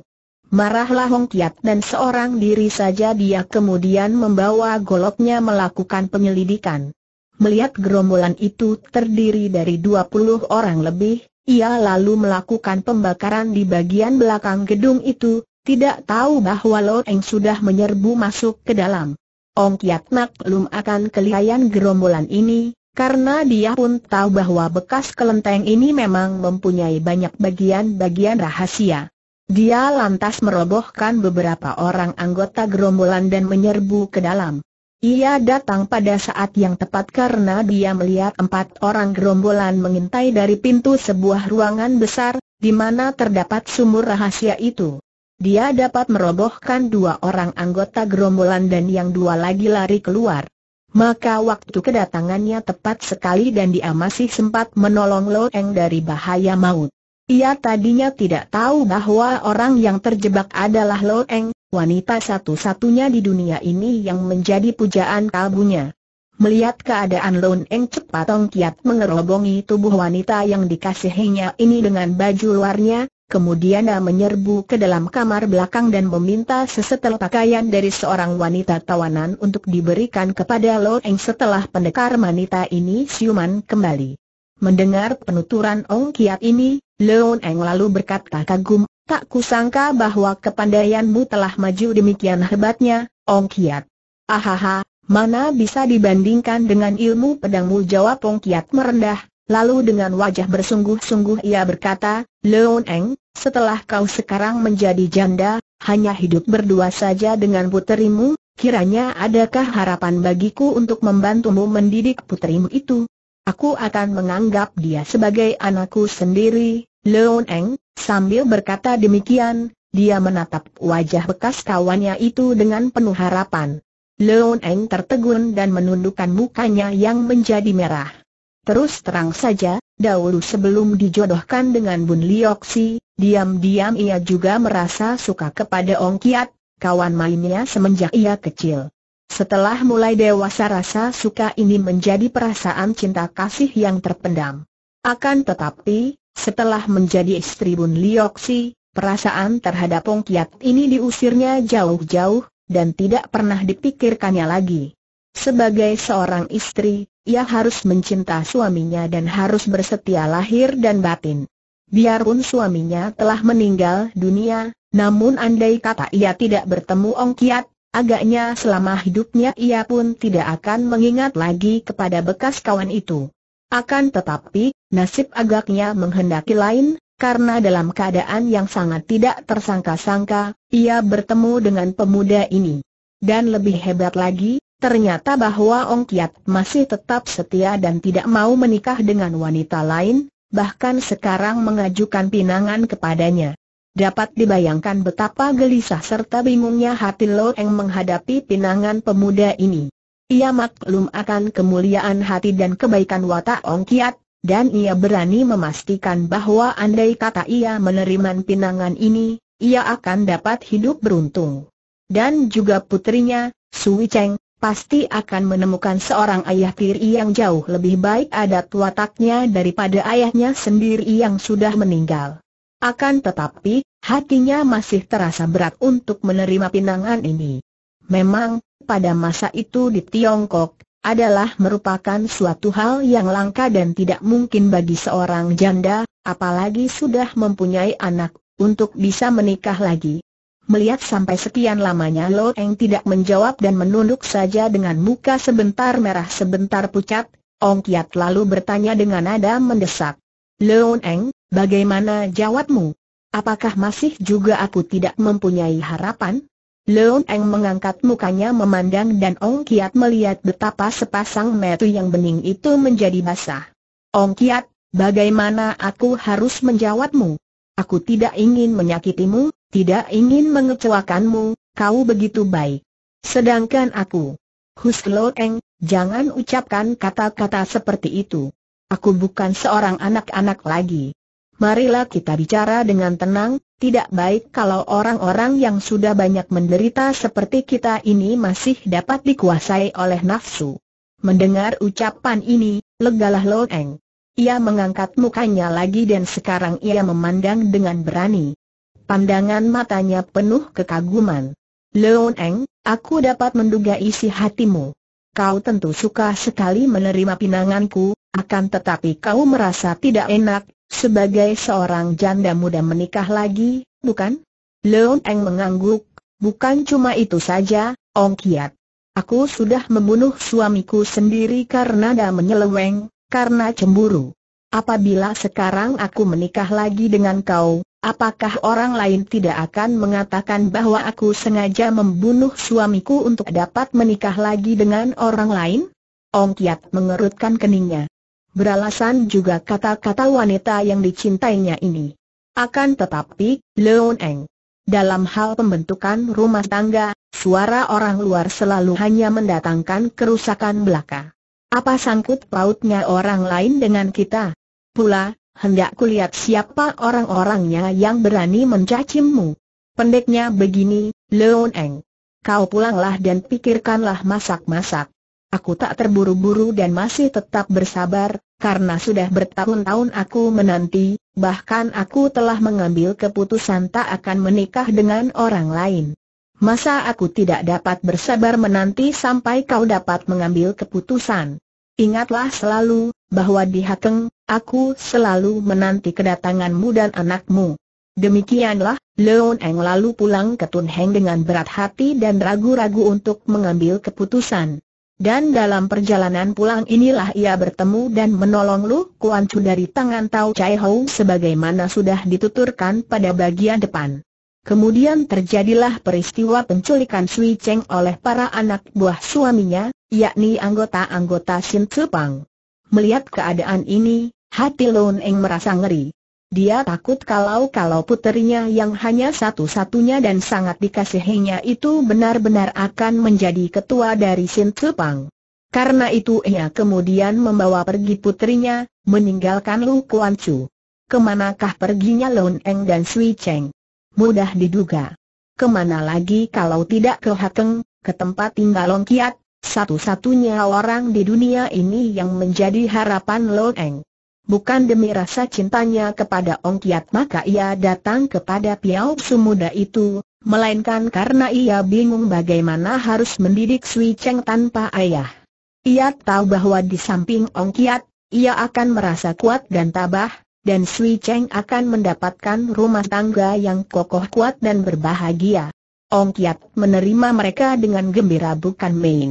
Marahlah Hong Kiat dan seorang diri saja dia kemudian membawa goloknya melakukan penyelidikan. Melihat gerombolan itu terdiri dari 20 orang lebih, ia lalu melakukan pembakaran di bagian belakang gedung itu, tidak tahu bahwa Lo Eng sudah menyerbu masuk ke dalam. Ong Kiat maklum akan kelihayan gerombolan ini, karena dia pun tahu bahwa bekas kelenteng ini memang mempunyai banyak bagian-bagian rahasia. Dia lantas merobohkan beberapa orang anggota gerombolan dan menyerbu ke dalam. Ia datang pada saat yang tepat karena dia melihat empat orang gerombolan mengintai dari pintu sebuah ruangan besar, di mana terdapat sumur rahasia itu. Dia dapat merobohkan dua orang anggota gerombolan dan yang dua lagi lari keluar. Maka waktu kedatangannya tepat sekali dan dia masih sempat menolong Lo Eng dari bahaya maut. Ia tadinya tidak tahu bahwa orang yang terjebak adalah Lo Eng, wanita satu-satunya di dunia ini yang menjadi pujaan kalbunya. Melihat keadaan Lo Eng cepat Tong Kiat mengerobongi tubuh wanita yang dikasihinya ini dengan baju luarnya, kemudian dia menyerbu ke dalam kamar belakang dan meminta sesetel pakaian dari seorang wanita tawanan untuk diberikan kepada Lo Eng setelah pendekar wanita ini siuman kembali. Mendengar penuturan Ong Kiat ini, Leon Eng lalu berkata kagum, tak kusangka bahwa kepandaianmu telah maju demikian hebatnya, Ong Kiat. Ahaha, mana bisa dibandingkan dengan ilmu pedangmu jawab Ong Kiat merendah, lalu dengan wajah bersungguh-sungguh ia berkata, Leon Eng, setelah kau sekarang menjadi janda, hanya hidup berdua saja dengan puterimu, kiranya adakah harapan bagiku untuk membantumu mendidik puterimu itu? Aku akan menganggap dia sebagai anakku sendiri, Leon Eng, sambil berkata demikian, dia menatap wajah bekas kawannya itu dengan penuh harapan. Leon Eng tertegun dan menundukkan mukanya yang menjadi merah. Terus terang saja, dahulu sebelum dijodohkan dengan Bun Lioksi, diam-diam ia juga merasa suka kepada Ong Kiat, kawan mainnya semenjak ia kecil. Setelah mulai dewasa rasa suka ini menjadi perasaan cinta kasih yang terpendam. Akan tetapi, setelah menjadi istri Bun Lioksi, perasaan terhadap Ong Kiat ini diusirnya jauh-jauh, dan tidak pernah dipikirkannya lagi. Sebagai seorang istri, ia harus mencinta suaminya dan harus bersetia lahir dan batin. Biarpun suaminya telah meninggal dunia, namun andai kata ia tidak bertemu Ong Kiat, Agaknya selama hidupnya ia pun tidak akan mengingat lagi kepada bekas kawan itu. Akan tetapi, nasib agaknya menghendaki lain, karena dalam keadaan yang sangat tidak tersangka-sangka, ia bertemu dengan pemuda ini. Dan lebih hebat lagi, ternyata bahwa Ong Kiat masih tetap setia dan tidak mau menikah dengan wanita lain, bahkan sekarang mengajukan pinangan kepadanya. Dapat dibayangkan betapa gelisah serta bingungnya hati Lo Eng menghadapi pinangan pemuda ini. Ia maklum akan kemuliaan hati dan kebaikan watak Ong Kiat, dan ia berani memastikan bahwa andai kata ia menerima pinangan ini, ia akan dapat hidup beruntung. Dan juga putrinya, Sui Cheng, pasti akan menemukan seorang ayah tiri yang jauh lebih baik adat wataknya daripada ayahnya sendiri yang sudah meninggal. Akan tetapi, hatinya masih terasa berat untuk menerima pinangan ini. Memang, pada masa itu di Tiongkok, adalah merupakan suatu hal yang langka dan tidak mungkin bagi seorang janda, apalagi sudah mempunyai anak, untuk bisa menikah lagi. Melihat sampai sekian lamanya Lo Eng tidak menjawab dan menunduk saja dengan muka sebentar merah sebentar pucat, Ong Kiat lalu bertanya dengan nada mendesak. Leon Eng, bagaimana jawabmu? Apakah masih juga aku tidak mempunyai harapan? Leon Eng mengangkat mukanya memandang dan Ong Kiat melihat betapa sepasang metu yang bening itu menjadi basah. Ong Kiat, bagaimana aku harus menjawabmu? Aku tidak ingin menyakitimu, tidak ingin mengecewakanmu, kau begitu baik. Sedangkan aku, Hus Leon Eng, jangan ucapkan kata-kata seperti itu. Aku bukan seorang anak-anak lagi. Marilah kita bicara dengan tenang, tidak baik kalau orang-orang yang sudah banyak menderita seperti kita ini masih dapat dikuasai oleh nafsu. Mendengar ucapan ini, legalah Lo Eng. Ia mengangkat mukanya lagi dan sekarang ia memandang dengan berani. Pandangan matanya penuh kekaguman. Leon Eng, aku dapat menduga isi hatimu. Kau tentu suka sekali menerima pinanganku, akan tetapi kau merasa tidak enak, sebagai seorang janda muda menikah lagi, bukan? Leon Eng mengangguk, bukan cuma itu saja, Ong Kiat. Aku sudah membunuh suamiku sendiri karena tidak menyeleweng, karena cemburu. Apabila sekarang aku menikah lagi dengan kau, apakah orang lain tidak akan mengatakan bahwa aku sengaja membunuh suamiku untuk dapat menikah lagi dengan orang lain? Ong Kiat mengerutkan keningnya. Beralasan juga kata-kata wanita yang dicintainya ini. Akan tetapi, Leon Eng. Dalam hal pembentukan rumah tangga, suara orang luar selalu hanya mendatangkan kerusakan belaka. Apa sangkut pautnya orang lain dengan kita? Pula, hendak kulihat siapa orang-orangnya yang berani mencacimmu. Pendeknya begini, Leon Eng. Kau pulanglah dan pikirkanlah masak-masak. Aku tak terburu-buru dan masih tetap bersabar, karena sudah bertahun-tahun aku menanti, bahkan aku telah mengambil keputusan tak akan menikah dengan orang lain. Masa aku tidak dapat bersabar menanti sampai kau dapat mengambil keputusan? Ingatlah selalu, bahwa di Hakeng, aku selalu menanti kedatanganmu dan anakmu. Demikianlah, Leon Eng lalu pulang ke Tun Heng dengan berat hati dan ragu-ragu untuk mengambil keputusan. Dan dalam perjalanan pulang inilah ia bertemu dan menolong Lu Kuan Chu dari tangan Tao Chai Hou sebagaimana sudah dituturkan pada bagian depan. Kemudian terjadilah peristiwa penculikan Sui Cheng oleh para anak buah suaminya, yakni anggota-anggota Shin Tzu Pang. Melihat keadaan ini, hati Lu Eng merasa ngeri. Dia takut kalau-kalau puterinya yang hanya satu-satunya dan sangat dikasihinya itu benar-benar akan menjadi ketua dari Sin Tsepang. Karena itu ia kemudian membawa pergi putrinya, meninggalkan Lu Kuan Chu. Kemanakah perginya Lon Eng dan Sui Cheng? Mudah diduga. Kemana lagi kalau tidak ke Hakeng, ke tempat tinggal Long Kiat, satu-satunya orang di dunia ini yang menjadi harapan Lon Eng. Bukan demi rasa cintanya kepada Ong Kiat maka ia datang kepada Piao Sumuda itu, melainkan karena ia bingung bagaimana harus mendidik Sui Cheng tanpa ayah. Ia tahu bahwa di samping Ong Kiat, ia akan merasa kuat dan tabah, dan Sui Cheng akan mendapatkan rumah tangga yang kokoh kuat dan berbahagia. Ong Kiat menerima mereka dengan gembira bukan main.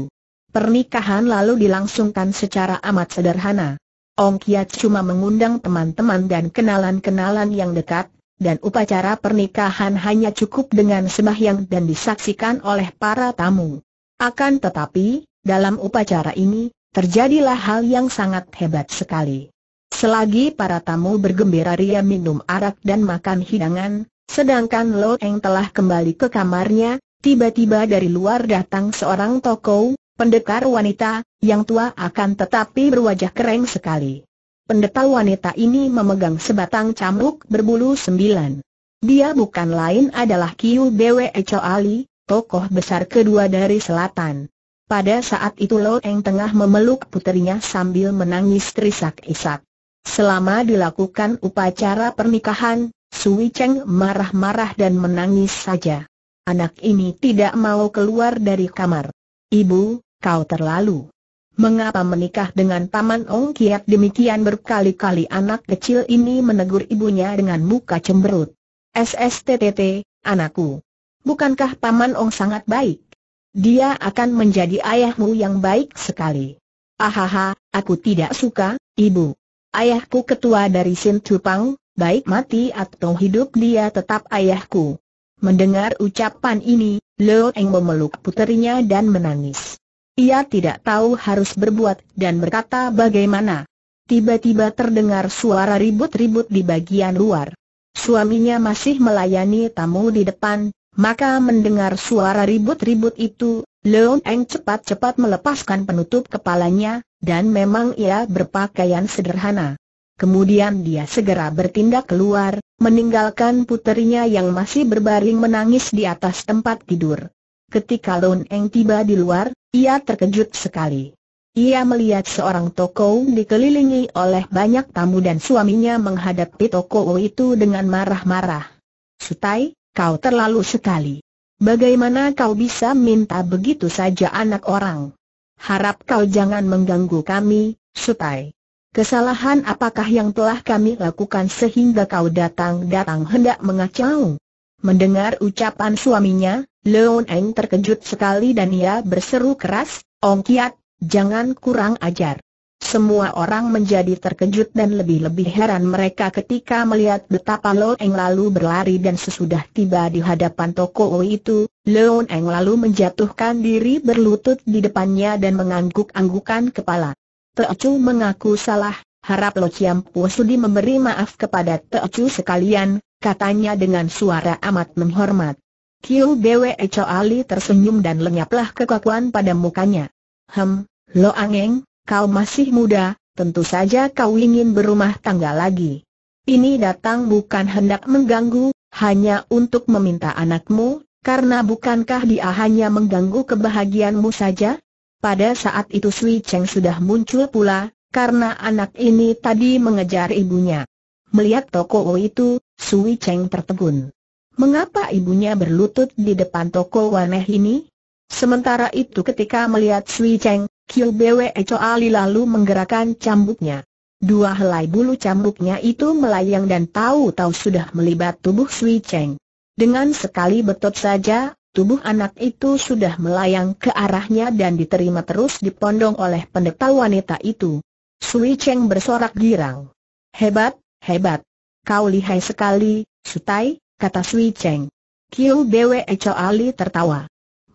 Pernikahan lalu dilangsungkan secara amat sederhana. Ong Kiat cuma mengundang teman-teman dan kenalan-kenalan yang dekat, dan upacara pernikahan hanya cukup dengan sembahyang dan disaksikan oleh para tamu. Akan tetapi, dalam upacara ini, terjadilah hal yang sangat hebat sekali. Selagi para tamu bergembira ria minum arak dan makan hidangan, sedangkan Lo Eng telah kembali ke kamarnya, tiba-tiba dari luar datang seorang tokoh, Pendekar wanita, yang tua akan tetapi berwajah kering sekali. Pendeta wanita ini memegang sebatang camruk berbulu sembilan. Dia bukan lain adalah Kiu Bwe Ali, tokoh besar kedua dari selatan. Pada saat itu Lo Eng tengah memeluk puterinya sambil menangis terisak-isak. Selama dilakukan upacara pernikahan, Sui Cheng marah-marah dan menangis saja. Anak ini tidak mau keluar dari kamar. Ibu, kau terlalu. Mengapa menikah dengan Paman Ong Kiat demikian berkali-kali anak kecil ini menegur ibunya dengan muka cemberut. SSTTT, anakku. Bukankah Paman Ong sangat baik? Dia akan menjadi ayahmu yang baik sekali. Ahaha, aku tidak suka, ibu. Ayahku ketua dari Sin Tupang, baik mati atau hidup dia tetap ayahku. Mendengar ucapan ini, Leo Eng memeluk puterinya dan menangis. Ia tidak tahu harus berbuat dan berkata bagaimana. Tiba-tiba terdengar suara ribut-ribut di bagian luar. Suaminya masih melayani tamu di depan, maka mendengar suara ribut-ribut itu, Leon Eng cepat-cepat melepaskan penutup kepalanya, dan memang ia berpakaian sederhana. Kemudian dia segera bertindak keluar, meninggalkan puterinya yang masih berbaring menangis di atas tempat tidur. Ketika Lun Eng tiba di luar, ia terkejut sekali. Ia melihat seorang toko dikelilingi oleh banyak tamu dan suaminya menghadapi toko itu dengan marah-marah. Sutai, kau terlalu sekali. Bagaimana kau bisa minta begitu saja anak orang? Harap kau jangan mengganggu kami, Sutai. Kesalahan apakah yang telah kami lakukan sehingga kau datang-datang hendak mengacau? Mendengar ucapan suaminya, Leon Eng terkejut sekali dan ia berseru keras, Ong Kiat, jangan kurang ajar. Semua orang menjadi terkejut dan lebih-lebih heran mereka ketika melihat betapa Leon Eng lalu berlari dan sesudah tiba di hadapan toko itu, Leon Eng lalu menjatuhkan diri berlutut di depannya dan mengangguk-anggukan kepala. Teocu mengaku salah, harap Lo Chiam Sudi memberi maaf kepada Teocu sekalian, katanya dengan suara amat menghormat. Kiu Bwe Ali tersenyum dan lenyaplah kekakuan pada mukanya. Hem, Lo Angeng, kau masih muda, tentu saja kau ingin berumah tangga lagi. Ini datang bukan hendak mengganggu, hanya untuk meminta anakmu, karena bukankah dia hanya mengganggu kebahagiaanmu saja? Pada saat itu Sui Cheng sudah muncul pula, karena anak ini tadi mengejar ibunya. Melihat toko itu, Sui Cheng tertegun. Mengapa ibunya berlutut di depan toko waneh ini? Sementara itu ketika melihat Sui Cheng, Kiu Bwe Eco lalu menggerakkan cambuknya. Dua helai bulu cambuknya itu melayang dan tahu-tahu sudah melibat tubuh Sui Cheng. Dengan sekali betot saja, tubuh anak itu sudah melayang ke arahnya dan diterima terus dipondong oleh pendeta wanita itu. Sui Cheng bersorak girang. Hebat, hebat. Kau lihai sekali, Sutai, kata Sui Cheng. Kiu Bwe Ali tertawa.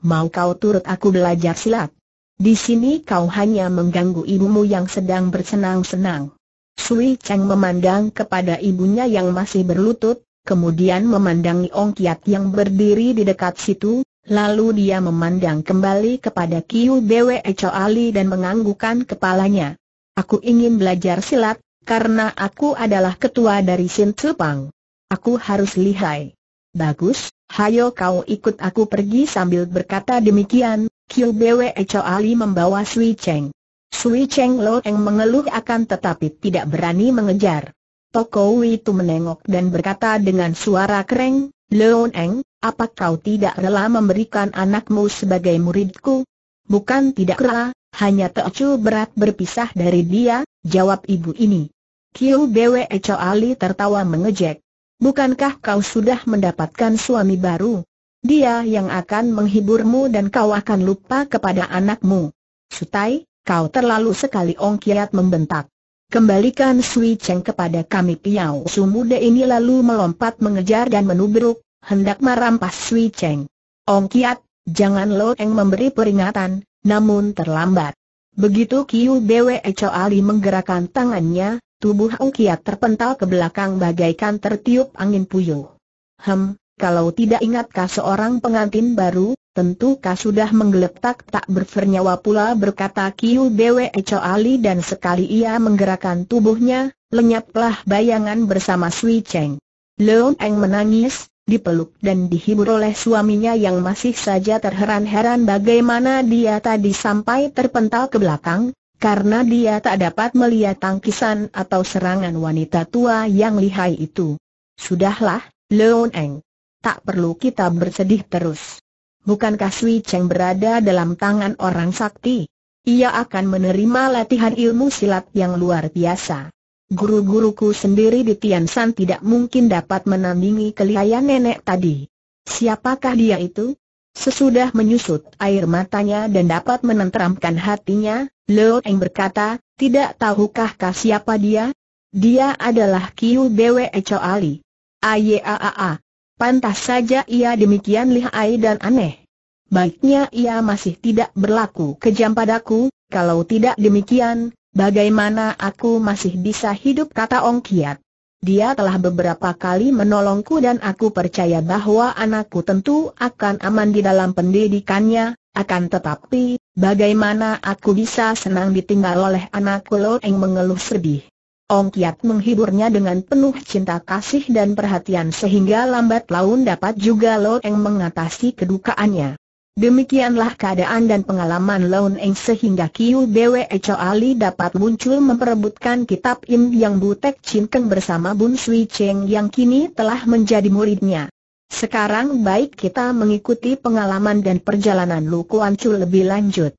Mau kau turut aku belajar silat? Di sini kau hanya mengganggu ibumu yang sedang bersenang-senang. Sui Cheng memandang kepada ibunya yang masih berlutut, kemudian memandangi Ong Kiat yang berdiri di dekat situ, lalu dia memandang kembali kepada Kiu Bwe Ali dan menganggukkan kepalanya. Aku ingin belajar silat, karena aku adalah ketua dari Sin Tsupang. Aku harus lihai. Bagus, hayo kau ikut aku pergi sambil berkata demikian, Kiu Bwe Cho Ali membawa Sui Cheng. Sui Cheng Lo Eng mengeluh akan tetapi tidak berani mengejar. Toko itu menengok dan berkata dengan suara kering, Leon Eng, apa kau tidak rela memberikan anakmu sebagai muridku? Bukan tidak rela, hanya Teocu berat berpisah dari dia, jawab ibu ini. Kiu Bwe Ali tertawa mengejek. Bukankah kau sudah mendapatkan suami baru? Dia yang akan menghiburmu dan kau akan lupa kepada anakmu. Sutai, kau terlalu sekali Ong Kiat membentak. Kembalikan Sui Cheng kepada kami Piao Su muda ini lalu melompat mengejar dan menubruk, hendak merampas Sui Cheng. Ong Kiat, jangan Lo yang memberi peringatan, namun terlambat. Begitu Kiu Bwe Ali menggerakkan tangannya, Tubuh Kiat terpental ke belakang bagaikan tertiup angin puyuh. Hem, kalau tidak ingatkah seorang pengantin baru, tentu kah sudah menggeletak tak bernyawa pula berkata Kiu Bwe Eco Ali dan sekali ia menggerakkan tubuhnya, lenyaplah bayangan bersama Sui Cheng. Leon Eng menangis, dipeluk dan dihibur oleh suaminya yang masih saja terheran-heran bagaimana dia tadi sampai terpental ke belakang, karena dia tak dapat melihat tangkisan atau serangan wanita tua yang lihai itu. Sudahlah, Leon Eng. Tak perlu kita bersedih terus. Bukankah Sui Cheng berada dalam tangan orang sakti? Ia akan menerima latihan ilmu silat yang luar biasa. Guru-guruku sendiri di Tian San tidak mungkin dapat menandingi kelihayan nenek tadi. Siapakah dia itu? Sesudah menyusut air matanya dan dapat menenteramkan hatinya, Leo Eng berkata, tidak tahukah kah siapa dia? Dia adalah Kiu Bwe Cho Ali. Ayaaa. Pantas saja ia demikian lihai dan aneh. Baiknya ia masih tidak berlaku kejam padaku, kalau tidak demikian, bagaimana aku masih bisa hidup kata Ong Kiat. Dia telah beberapa kali menolongku dan aku percaya bahwa anakku tentu akan aman di dalam pendidikannya, akan tetapi, bagaimana aku bisa senang ditinggal oleh anak Lo yang mengeluh sedih. Ong Kiat menghiburnya dengan penuh cinta kasih dan perhatian sehingga lambat laun dapat juga Lo yang mengatasi kedukaannya. Demikianlah keadaan dan pengalaman loeng sehingga Kiu Bwe Cho Ali dapat muncul memperebutkan kitab Im Yang Butek Chin Keng bersama Bun Sui Cheng yang kini telah menjadi muridnya. Sekarang baik kita mengikuti pengalaman dan perjalanan Lu Kuan Chu lebih lanjut.